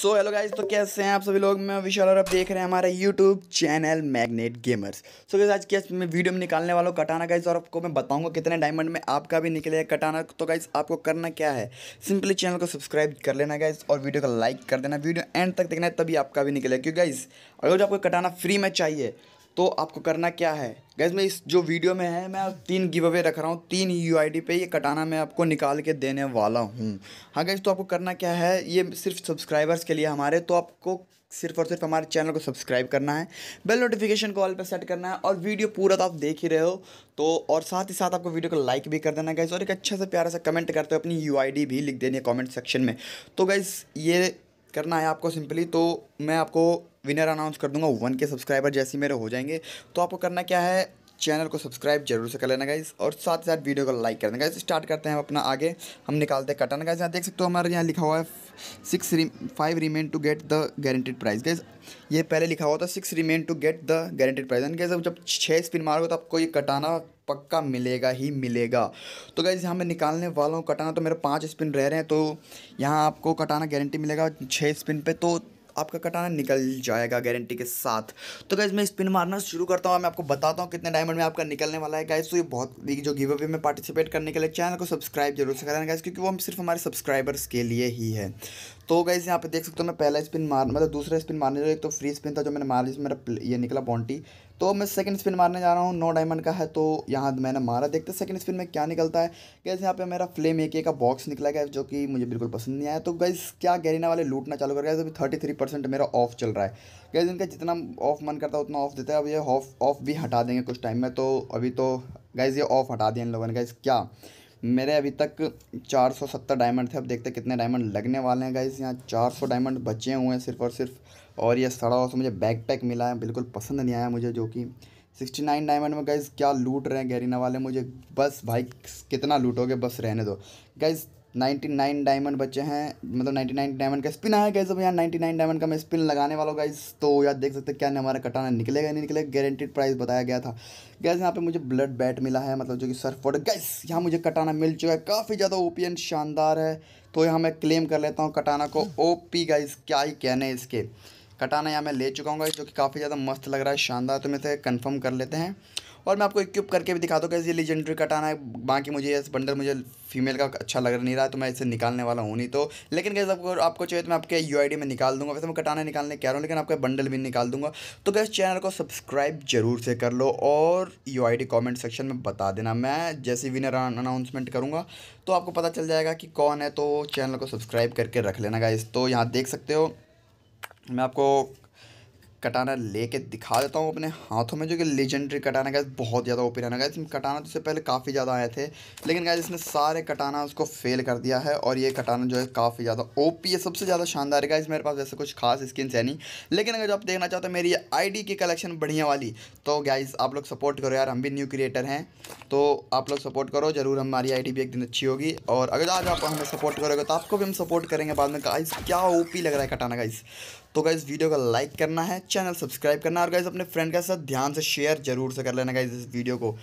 so hello guys तो कैसे हैं आप सभी लोग मैं विशाल और आप देख रहे हैं हमारा YouTube channel Magnet Gamers so guys आज कैसे मैं वीडियो में निकालने वाला हूँ कटाना गाइस और आपको मैं बताऊंगा कितने डायमंड में आपका भी निकले कटाना तो गाइस आपको करना क्या है सिंपली चैनल को सब्सक्राइब कर लेना गाइस और वीडियो को लाइक कर देना वीडियो एंड तक देखना है तभी आपका भी निकले क्योंकि गाइस अगर जो आपको कटाना फ्री में चाहिए तो आपको करना क्या है गैस मैं इस जो वीडियो में है मैं तीन गिव अवे रख रहा हूँ तीन यू आई डी पे ये कटाना मैं आपको निकाल के देने वाला हूँ हाँ गैस तो आपको करना क्या है ये सिर्फ सब्सक्राइबर्स के लिए हमारे तो आपको सिर्फ और सिर्फ हमारे चैनल को सब्सक्राइब करना है बेल नोटिफिकेशन को ऑल पर सेट करना है और वीडियो पूरा तो आप देख ही रहे हो तो और साथ ही साथ आपको वीडियो को लाइक भी कर देना गैस और एक अच्छा सा प्यारा सा कमेंट करते हो अपनी यू भी लिख देनी है कॉमेंट सेक्शन में तो गैस ये करना है आपको सिंपली तो मैं आपको विनर अनाउंस कर दूंगा वन के सब्सक्राइबर जैसे मेरे हो जाएंगे तो आपको करना क्या है चैनल को सब्सक्राइब जरूर से कर लेना गाइज और साथ ही साथ वीडियो को लाइक कर देना गाइज स्टार्ट करते हैं अपना आगे हम निकालते हैं कटन गाइज यहाँ देख सकते हो हमारे यहाँ लिखा हुआ है सिक्स रि five remain to get the guaranteed price guys ये पहले लिखा हुआ था six remain to get the guaranteed price and guys जब छः स्पिन मारोगे तो आपको ये कटाना पक्का मिलेगा ही मिलेगा तो गाइज यहाँ मैं निकालने वाला हूँ कटाना तो मेरे पाँच स्पिन रह रहे हैं तो यहाँ आपको कटाना गारंटी मिलेगा छः स्पिन पर तो आपका कटाना निकल जाएगा गारंटी के साथ तो गैस मैं स्पिन मारना शुरू करता हूँ मैं आपको बताता हूँ कितने डायमंड में आपका निकलने वाला है गैस तो ये बहुत जो गिव अवे में पार्टिसिपेट करने के लिए चैनल को सब्सक्राइब जरूर से करना गैस क्योंकि वो हम सिर्फ हमारे सब्सक्राइबर्स के लिए ही है तो गैस यहाँ पे देख सकते हो मैं पहला स्पिन मार मतलब दूसरा स्पिन मारने जो एक तो फ्री स्पिन था जो मैंने मारा जिसमें मेरा ये निकला बॉन्टी तो मैं सेकंड स्पिन मारने जा रहा हूँ नो डायमंड का है तो यहाँ मैंने मारा देखते सेकंड स्पिन में क्या निकलता है गैस यहाँ पे मेरा फ्लेम एक का बॉक्स निकला गया जो कि मुझे बिल्कुल पसंद नहीं आया तो गैस क्या गैरिना वाले लूटना चालू कर गया अभी थर्टी थ्री परसेंट मेरा ऑफ चल रहा है गैस इनका जितना ऑफ मन करता है उतना ऑफ देता है अब ये ऑफ ऑफ भी हटा देंगे कुछ टाइम में तो अभी तो गैस ये ऑफ हटा दिया इन लोगों ने गैस क्या मेरे अभी तक 470 डायमंड थे अब देखते हैं कितने डायमंड लगने वाले हैं गाइज़ यहाँ 400 डायमंड बचे हुए हैं सिर्फ और सिर्फ और ये सड़ा हुआ मुझे बैकपैक मिला है बिल्कुल पसंद नहीं आया मुझे जो कि 69 डायमंड में गाइज क्या लूट रहे हैं गैरीना वाले मुझे बस भाई कितना लूटोगे बस रहने दो गाइज नाइन्टी नाइन डायमंड बचे हैं मतलब नाइन्टी नाइन डायमंड का स्पिन आया गया यहाँ नाइन्टी नाइन डायमंड का मैं स्पिन लगाने वाला हूँ इस तो यार देख सकते हैं क्या हमारा कटाना निकलेगा नहीं निकलेगा गारंटेड प्राइस बताया गया था गैस यहाँ पे मुझे ब्लड बैट मिला है मतलब जो कि सर सर्फोर्ड गैस यहाँ मुझे कटाना मिल चुका है काफ़ी ज़्यादा ओपीएन शानदार है तो यहाँ मैं क्लेम कर लेता हूँ कटाना को ओ पी गाइस क्या ही कहने इसके कटाना यहाँ मैं ले चुका हूँ जो कि काफ़ी ज़्यादा मस्त लग रहा है शानदार तो मैं इसे कन्फर्म कर लेते हैं और मैं आपको इक्विप करके भी दिखा दूँ कैसे ये लीजेंड्री कटाना है बाकी मुझे इस बंडल मुझे फीमेल का अच्छा लग नहीं रहा है तो मैं इसे निकालने वाला हूँ नहीं तो लेकिन कैसे आपको आपको चाहिए तो मैं आपके यू में निकाल दूँगा वैसे मैं कटाना निकालने कह रहा हूँ लेकिन आपका बंडल भी निकाल दूँगा तो कैसे चैनल को सब्सक्राइब जरूर से कर लो और यू आई सेक्शन में बता देना मैं जैसे विनर अनाउंसमेंट करूँगा तो आपको पता चल जाएगा कि कौन है तो चैनल को सब्सक्राइब करके रख लेना गाइस तो यहाँ देख सकते हो मैं आपको कटाना लेके दिखा देता हूँ अपने हाथों में जो कि लेजेंडरी कटाना गैस बहुत ज़्यादा ओपी रहना गैस कटाना तो इससे पहले काफ़ी ज़्यादा आए थे लेकिन गैस इसने सारे कटाना उसको फेल कर दिया है और ये कटाना जो है काफ़ी ज़्यादा ओ है सबसे ज़्यादा शानदार है गैस मेरे पास वैसे कुछ खास स्किन है नहीं लेकिन अगर जो आप देखना चाहते हो तो मेरी आई की कलेक्शन बढ़िया वाली तो गैस आप लोग सपोर्ट करो यार हम भी न्यू क्रिएटर हैं तो आप लोग सपोर्ट करो ज़रूर हमारी आई भी एक दिन अच्छी होगी और अगर आज आप हमें सपोर्ट करोगे तो आपको भी हम सपोर्ट करेंगे बाद में गाइस क्या ओ लग रहा है कटाना गाइस तो गाइज़ वीडियो का लाइक करना है चैनल सब्सक्राइब करना है और गाइज़ अपने फ्रेंड के साथ ध्यान से शेयर जरूर से कर लेना गाइज़ इस वीडियो को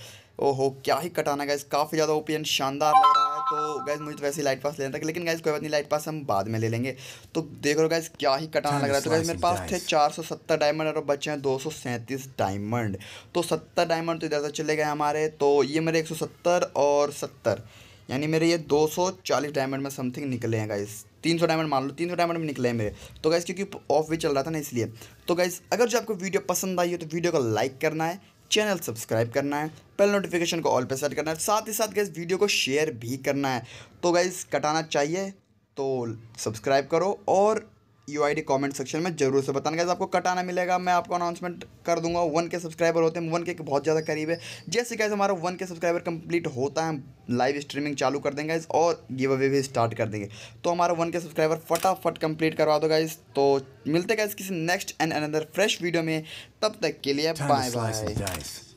ओहो क्या ही कटाना गाइज़ काफ़ी ज़्यादा ओपिनियन शानदार लग रहा है तो गाइज मुझे तो वैसे ही लाइट पास लेना था लेकिन गाइज कोई बात नहीं लाइट पास हम बाद में ले लेंगे तो देख लो गाइज क्या ही कटाना लग रहा है तो गैस मेरे पास थे चार सौ सत्तर डायमंड और बचे हैं दो सौ सैंतीस डायमंड तो सत्तर डायमंड तो इधर से चले गए हमारे तो ये मेरे एक सौ सत्तर और सत्तर यानी मेरे ये दो सौ चालीस डायमंड में समथिंग निकले हैं गाइज़ तीन सौ डायमंड मान लो तीन सौ डायमंड में निकले हैं मेरे तो गैस क्योंकि ऑफ भी चल रहा था ना इसलिए तो गैस अगर जो आपको वीडियो पसंद आई हो तो वीडियो को लाइक करना है चैनल सब्सक्राइब करना है पहले नोटिफिकेशन को ऑल पे सेट करना है साथ ही साथ गैस वीडियो को शेयर भी करना है तो गैस कटाना चाहिए तो सब्सक्राइब करो और U I D comment section में जरूर से बताना कैसे आपको कटाना मिलेगा मैं आपको अनाउंसमेंट कर दूंगा वन के सब्सक्राइबर होते हैं वन के बहुत ज़्यादा करीब है जैसे कैसे हमारा वन के सब्सक्राइबर कंप्लीट होता है लाइव स्ट्रीमिंग चालू कर देंगे इस और गिव अवे भी स्टार्ट कर देंगे तो हमारा वन के सब्सक्राइबर फटाफट कंप्लीट करवा दो गाइज तो मिलते गए किसी next and another fresh video में तब तक के लिए बाय बाय